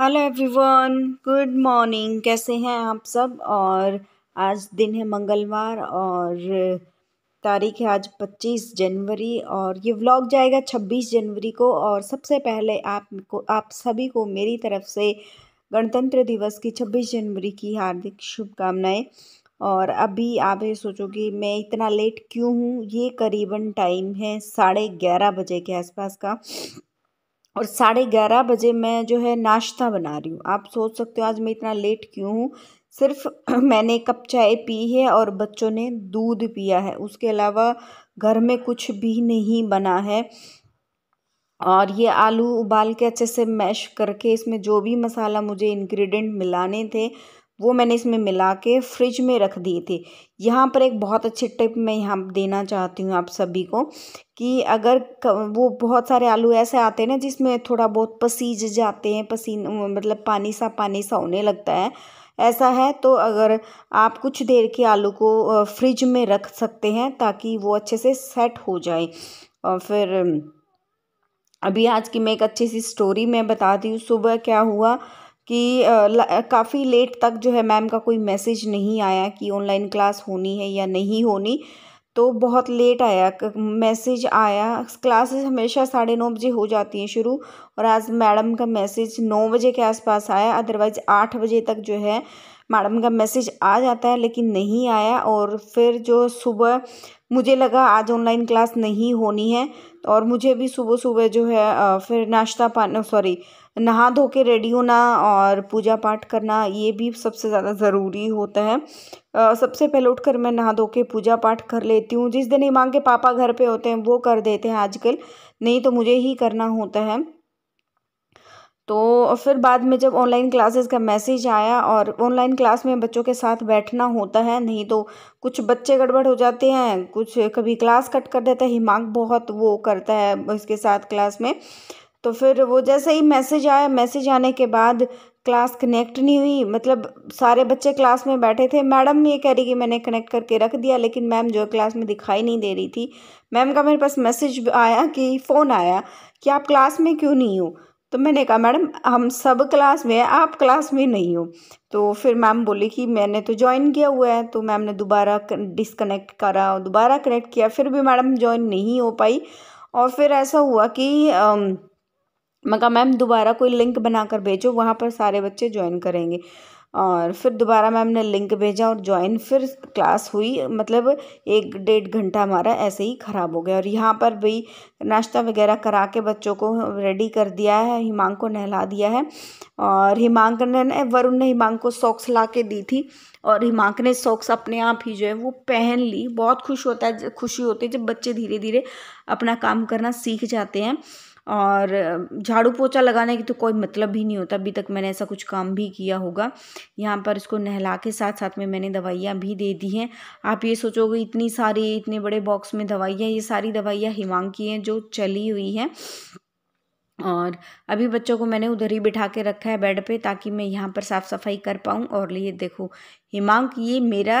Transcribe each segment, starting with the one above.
hello everyone good morning कैसे हैं आप सब और आज दिन है मंगलवार और तारीख है आज 25 जनवरी और ये व्लॉग जाएगा 26 जनवरी को और सबसे पहले आपको आप सभी को मेरी तरफ से गणतंत्र दिवस की 26 जनवरी की हार्दिक शुभकामनाएं और अभी आप ये सोचोगे मैं इतना लेट क्यों हूँ ये करीबन टाइम है साढ़े ग्यारह बजे के आसपास का और साढ़े ग्यारह बजे मैं जो है नाश्ता बना रही हूँ आप सोच सकते हो आज मैं इतना लेट क्यों हूँ सिर्फ मैंने कप चाय पी है और बच्चों ने दूध पिया है उसके अलावा घर में कुछ भी नहीं बना है और ये आलू उबाल के अच्छे से मैश करके इसमें जो भी मसाला मुझे इंग्रेडिएंट मिलाने थे वो मैंने इसमें मिला के फ्रिज में रख दिए थे यहाँ पर एक बहुत अच्छी टिप मैं यहाँ देना चाहती हूँ आप सभी को कि अगर वो बहुत सारे आलू ऐसे आते हैं ना जिसमें थोड़ा बहुत पसीज जाते हैं पसीन मतलब पानी सा पानी सा होने लगता है ऐसा है तो अगर आप कुछ देर के आलू को फ्रिज में रख सकते हैं ताकि वो अच्छे से सेट हो जाए और फिर अभी आज की मैं एक अच्छी सी स्टोरी मैं बताती हूँ सुबह क्या हुआ कि काफ़ी लेट तक जो है मैम का कोई मैसेज नहीं आया कि ऑनलाइन क्लास होनी है या नहीं होनी तो बहुत लेट आया मैसेज आया क्लासेस हमेशा साढ़े नौ बजे हो जाती हैं शुरू और आज मैडम का मैसेज नौ बजे के आसपास आया अदरवाइज़ आठ बजे तक जो है मैडम का मैसेज आ जाता है लेकिन नहीं आया और फिर जो सुबह मुझे लगा आज ऑनलाइन क्लास नहीं होनी है और मुझे भी सुबह सुबह जो है फिर नाश्ता पानी सॉरी नहा धो के रेडी होना और पूजा पाठ करना ये भी सबसे ज़्यादा ज़रूरी होता है आ, सबसे पहले उठकर मैं नहा धो के पूजा पाठ कर लेती हूँ जिस दिन इमाम के पापा घर पे होते हैं वो कर देते हैं आजकल नहीं तो मुझे ही करना होता है तो फिर बाद में जब ऑनलाइन क्लासेस का मैसेज आया और ऑनलाइन क्लास में बच्चों के साथ बैठना होता है नहीं तो कुछ बच्चे गड़बड़ हो जाते हैं कुछ कभी क्लास कट कर देता है हिमाग बहुत वो करता है इसके साथ क्लास में तो फिर वो जैसे ही मैसेज आया मैसेज आने के बाद क्लास कनेक्ट नहीं हुई मतलब सारे बच्चे क्लास में बैठे थे मैडम ये कह रही कि मैंने कनेक्ट करके रख दिया लेकिन मैम जो क्लास में दिखाई नहीं दे रही थी मैम का मेरे पास मैसेज आया कि फ़ोन आया कि आप क्लास में क्यों नहीं हो तो मैंने कहा मैडम हम सब क्लास में हैं आप क्लास में नहीं हो तो फिर मैम बोली कि मैंने तो ज्वाइन किया हुआ है तो मैम ने दोबारा डिसकनेक्ट करा दोबारा कनेक्ट किया फिर भी मैडम ज्वाइन नहीं हो पाई और फिर ऐसा हुआ कि मैं कहा मैम दोबारा कोई लिंक बनाकर भेजो वहाँ पर सारे बच्चे ज्वाइन करेंगे और फिर दोबारा मैम ने लिंक भेजा और ज्वाइन फिर क्लास हुई मतलब एक डेढ़ घंटा हमारा ऐसे ही ख़राब हो गया और यहाँ पर भी नाश्ता वगैरह करा के बच्चों को रेडी कर दिया है हिमांग को नहला दिया है और हिमांक ने वरुण ने हिमांग को सॉक्स ला के दी थी और हिमांक ने सॉक्स अपने आप ही जो है वो पहन ली बहुत खुश होता है खुशी होती है जब बच्चे धीरे धीरे अपना काम करना सीख जाते हैं और झाड़ू पोछा लगाने की तो कोई मतलब ही नहीं होता अभी तक मैंने ऐसा कुछ काम भी किया होगा यहाँ पर इसको नहला के साथ साथ में मैंने दवाइयाँ भी दे दी हैं आप ये सोचोगे इतनी सारी इतने बड़े बॉक्स में दवाइयाँ ये सारी दवाइयाँ हिमांग की हैं जो चली हुई हैं और अभी बच्चों को मैंने उधर ही बिठा के रखा है बेड पे ताकि मैं यहाँ पर साफ़ सफाई कर पाऊँ और ये देखो हिमांक ये मेरा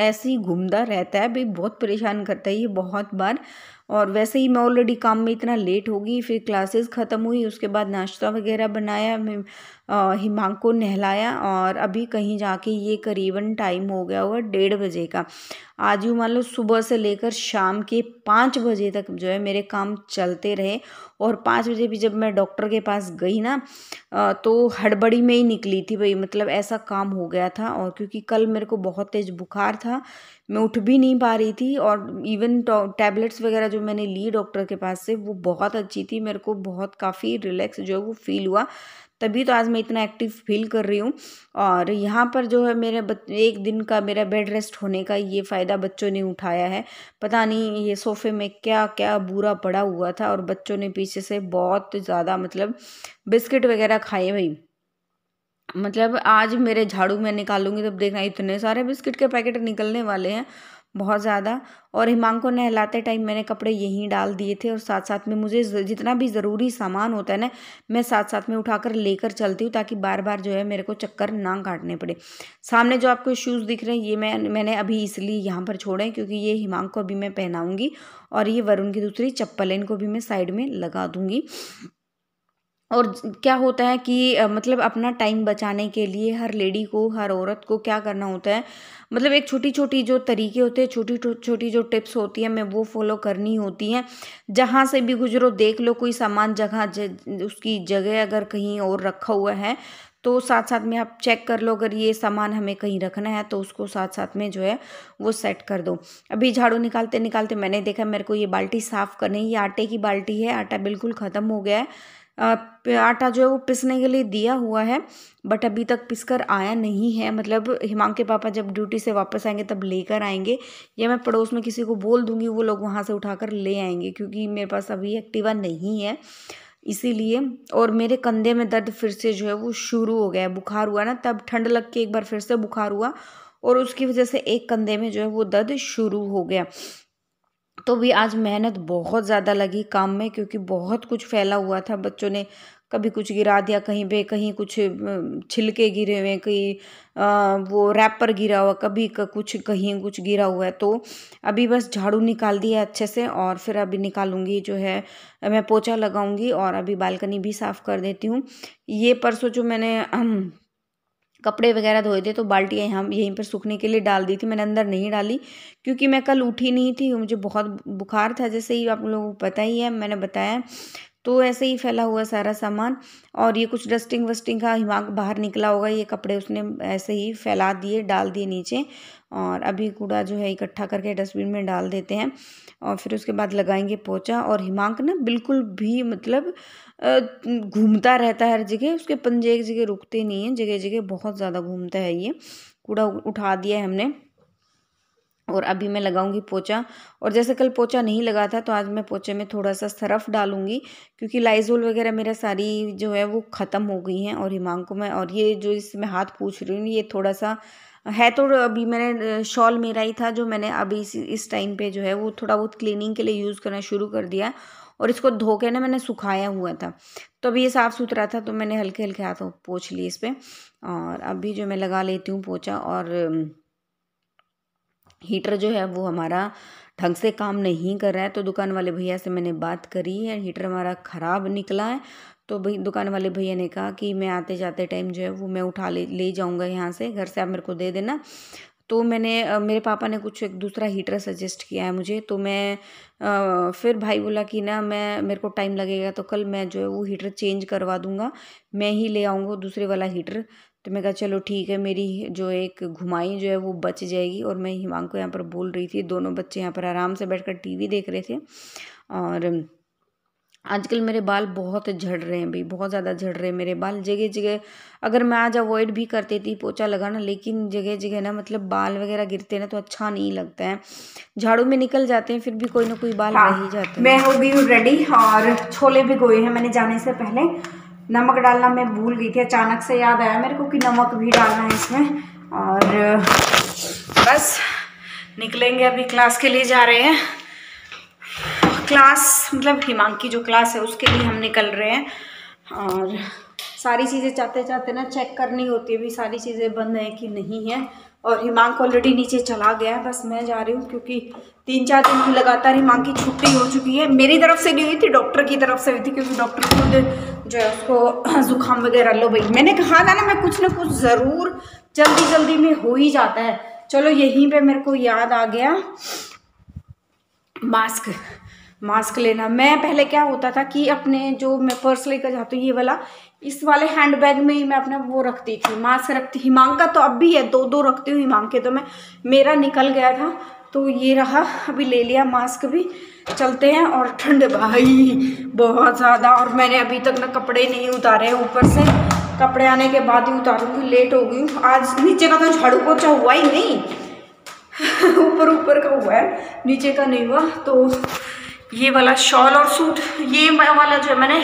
ऐसे ही घूमता रहता है भाई बहुत परेशान करता है ये बहुत बार और वैसे ही मैं ऑलरेडी काम में इतना लेट हो गई फिर क्लासेस ख़त्म हुई उसके बाद नाश्ता वगैरह बनाया हिमांग को नहलाया और अभी कहीं जाके ये करीबन टाइम हो गया होगा डेढ़ बजे का आज यूँ मान लो सुबह से लेकर शाम के पाँच बजे तक जो है मेरे काम चलते रहे और पाँच बजे भी जब मैं डॉक्टर के पास गई ना तो हड़बड़ी में ही निकली थी भाई मतलब ऐसा काम हो गया था और क्योंकि कल मेरे को बहुत तेज़ बुखार था मैं उठ भी नहीं पा रही थी और इवन टैबलेट्स वगैरह जो मैंने ली डॉक्टर के पास से वो बहुत अच्छी थी मेरे को बहुत काफ़ी रिलैक्स जो है वो फील हुआ तभी तो आज मैं इतना एक्टिव फील कर रही हूँ और यहाँ पर जो है मेरे एक दिन का मेरा बेड रेस्ट होने का ये फ़ायदा बच्चों ने उठाया है पता नहीं ये सोफ़े में क्या क्या बुरा पड़ा हुआ था और बच्चों ने पीछे से बहुत ज़्यादा मतलब बिस्किट वगैरह खाए भाई मतलब आज मेरे झाड़ू मैं निकालूंगी तब देखना इतने सारे बिस्किट के पैकेट निकलने वाले हैं बहुत ज़्यादा और हिमांग को नहलाते टाइम मैंने कपड़े यहीं डाल दिए थे और साथ साथ में मुझे जितना भी ज़रूरी सामान होता है ना मैं साथ साथ में उठाकर लेकर चलती हूँ ताकि बार बार जो है मेरे को चक्कर ना काटने पड़े सामने जो आपको शूज़ दिख रहे हैं ये मैं मैंने अभी इसलिए यहाँ पर छोड़े क्योंकि ये हिमांग को अभी मैं पहनाऊँगी और ये वरुण की दूसरी चप्पल इनको भी मैं साइड में लगा दूँगी और क्या होता है कि मतलब अपना टाइम बचाने के लिए हर लेडी को हर औरत को क्या करना होता है मतलब एक छोटी छोटी जो तरीके होते हैं छोटी छोटी जो टिप्स होती है मैं वो फॉलो करनी होती हैं जहाँ से भी गुजरो देख लो कोई सामान जगह उसकी जगह अगर कहीं और रखा हुआ है तो साथ साथ में आप चेक कर लो अगर ये सामान हमें कहीं रखना है तो उसको साथ साथ में जो है वो सेट कर दो अभी झाड़ू निकालते निकालते मैंने देखा मेरे को ये बाल्टी साफ़ करनी ये आटे की बाल्टी है आटा बिल्कुल ख़त्म हो गया है आटा जो है वो पिसने के लिए दिया हुआ है बट अभी तक पिस कर आया नहीं है मतलब हिमांग के पापा जब ड्यूटी से वापस आएंगे तब लेकर आएंगे या मैं पड़ोस में किसी को बोल दूंगी वो लोग वहाँ से उठाकर ले आएंगे क्योंकि मेरे पास अभी एक्टिवा नहीं है इसीलिए और मेरे कंधे में दर्द फिर से जो है वो शुरू हो गया है बुखार हुआ ना तब ठंड लग के एक बार फिर से बुखार हुआ और उसकी वजह से एक कंधे में जो है वो दर्द शुरू हो गया तो भी आज मेहनत बहुत ज़्यादा लगी काम में क्योंकि बहुत कुछ फैला हुआ था बच्चों ने कभी कुछ गिरा दिया कहीं पे कहीं कुछ छिलके गिरे हुए हैं कहीं वो रैपर गिरा हुआ कभी कुछ कहीं कुछ गिरा हुआ है तो अभी बस झाड़ू निकाल दिया अच्छे से और फिर अभी निकालूंगी जो है मैं पोछा लगाऊंगी और अभी बालकनी भी साफ़ कर देती हूँ ये परसों जो मैंने कपड़े वगैरह धोए थे तो बाल्टियाँ हम यहीं पर सूखने के लिए डाल दी थी मैंने अंदर नहीं डाली क्योंकि मैं कल उठी नहीं थी मुझे बहुत बुखार था जैसे ही आप लोगों को पता ही है मैंने बताया तो ऐसे ही फैला हुआ सारा सामान और ये कुछ डस्टिंग वस्टिंग का हिमाग बाहर निकला होगा ये कपड़े उसने ऐसे ही फैला दिए डाल दिए नीचे और अभी कूड़ा जो है इकट्ठा करके डस्टबिन में डाल देते हैं और फिर उसके बाद लगाएंगे पोचा और हिमांक ना बिल्कुल भी मतलब घूमता रहता है हर जगह उसके पंजे एक जगह रुकते नहीं हैं जगह जगह बहुत ज़्यादा घूमता है ये कूड़ा उठा दिया है हमने और अभी मैं लगाऊंगी पोचा और जैसे कल पोचा नहीं लगा था तो आज मैं पोचे में थोड़ा सा सरफ डालूंगी क्योंकि लाइजोल वगैरह मेरा सारी जो है वो ख़त्म हो गई हैं और हिमांग को मैं और ये जो इसमें हाथ पूछ रही हूँ ये थोड़ा सा है तो अभी मैंने शॉल मेरा ही था जो मैंने अभी इस इस टाइम पे जो है वो थोड़ा बहुत क्लीनिंग के लिए यूज़ करना शुरू कर दिया और इसको धो के ना मैंने सुखाया हुआ था तो अभी ये साफ़ सुथरा था तो मैंने हल्के हल्के हाथों पोछ लिए इस पर और अभी जो मैं लगा लेती हूँ पोछा और हीटर जो है वो हमारा ढंग से काम नहीं कर रहा है तो दुकान वाले भैया से मैंने बात करी है हीटर हमारा ख़राब निकला है तो भाई दुकान वाले भैया ने कहा कि मैं आते जाते टाइम जो है वो मैं उठा ले ले जाऊँगा यहाँ से घर से आप मेरे को दे देना तो मैंने मेरे पापा ने कुछ एक दूसरा हीटर सजेस्ट किया है मुझे तो मैं आ, फिर भाई बोला कि ना मैं मेरे को टाइम लगेगा तो कल मैं जो है वो हीटर चेंज करवा दूंगा मैं ही ले आऊँगा दूसरे वाला हीटर तो मैं कहा चलो ठीक है मेरी जो एक घुमाई जो है वो बच जाएगी और मैं हिमांग को यहाँ पर बोल रही थी दोनों बच्चे यहाँ पर आराम से बैठकर टीवी देख रहे थे और आजकल मेरे बाल बहुत झड़ रहे हैं भाई बहुत ज़्यादा झड़ रहे हैं मेरे बाल जगह जगह अगर मैं आज अवॉइड भी करती थी पोचा लगाना लेकिन जगह जगह ना मतलब बाल वगैरह गिरते ना तो अच्छा नहीं लगता है झाड़ू में निकल जाते हैं फिर भी कोई ना कोई बाल हाँ, रह ही जाते हैं मैं हो हूँ रेडी और छोले गोए हैं मैंने जाने से पहले नमक डालना मैं भूल गई थी अचानक से याद आया मेरे को कि नमक भी डालना है इसमें और बस निकलेंगे अभी क्लास के लिए जा रहे हैं क्लास मतलब हिमांक की जो क्लास है उसके लिए हम निकल रहे हैं और सारी चीज़ें चाहते चाहते ना चेक करनी होती है भी सारी चीज़ें बंद हैं कि नहीं है और हिमांक ऑलरेडी नीचे चला गया है बस मैं जा रही हूँ क्योंकि तीन चार दिन लगातार हिमांक की छुट्टी हो चुकी है मेरी तरफ से नहीं हुई थी डॉक्टर की तरफ से हुई थी क्योंकि डॉक्टर खुद जो है उसको ज़ुकाम वगैरह लो भाई मैंने कहा था ना मैं कुछ ना कुछ ज़रूर जल्दी जल्दी में हो ही जाता है चलो यहीं पे मेरे को याद आ गया मास्क मास्क लेना मैं पहले क्या होता था कि अपने जो मैं पर्स लेकर जाती हूँ ये वाला इस वाले हैंड बैग में ही मैं अपना वो रखती थी मास्क रखती हिमांग का तो अब भी है दो दो रखती हूँ हिमांग के तो मैं मेरा निकल गया था तो ये रहा अभी ले लिया मास्क भी चलते हैं और ठंड भाई बहुत ज़्यादा और मैंने अभी तक ना कपड़े नहीं उतारे ऊपर से कपड़े आने के बाद ही उतारूँगी लेट हो गई आज नीचे का तो झाड़ू पोछा हुआ ही नहीं ऊपर ऊपर का हुआ है नीचे का नहीं हुआ तो ये वाला शॉल और सूट ये वाला जो है मैंने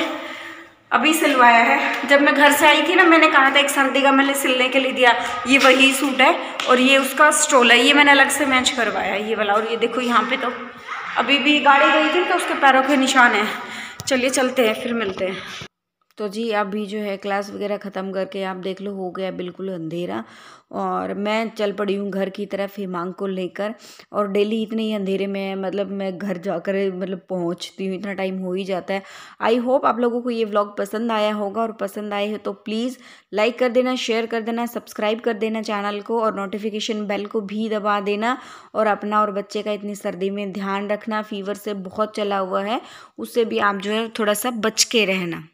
अभी सिलवाया है जब मैं घर से आई थी ना मैंने कहा था एक सर्दी का मैंने सिलने के लिए दिया ये वही सूट है और ये उसका स्टोल है ये मैंने अलग से मैच करवाया ये वाला और ये देखो यहाँ पे तो अभी भी गाड़ी गई थी तो उसके पैरों के निशान है चलिए चलते हैं फिर मिलते हैं तो जी अभी जो है क्लास वगैरह ख़त्म करके आप देख लो हो गया बिल्कुल अंधेरा और मैं चल पड़ी हूँ घर की तरफ हिमांग को लेकर और डेली इतने ही अंधेरे में मतलब मैं घर जाकर मतलब पहुँचती हूँ इतना टाइम हो ही जाता है आई होप आप लोगों को ये व्लॉग पसंद आया होगा और पसंद आए हो तो प्लीज़ लाइक कर देना शेयर कर देना सब्सक्राइब कर देना चैनल को और नोटिफिकेशन बेल को भी दबा देना और अपना और बच्चे का इतनी सर्दी में ध्यान रखना फीवर से बहुत चला हुआ है उससे भी आप जो है थोड़ा सा बच के रहना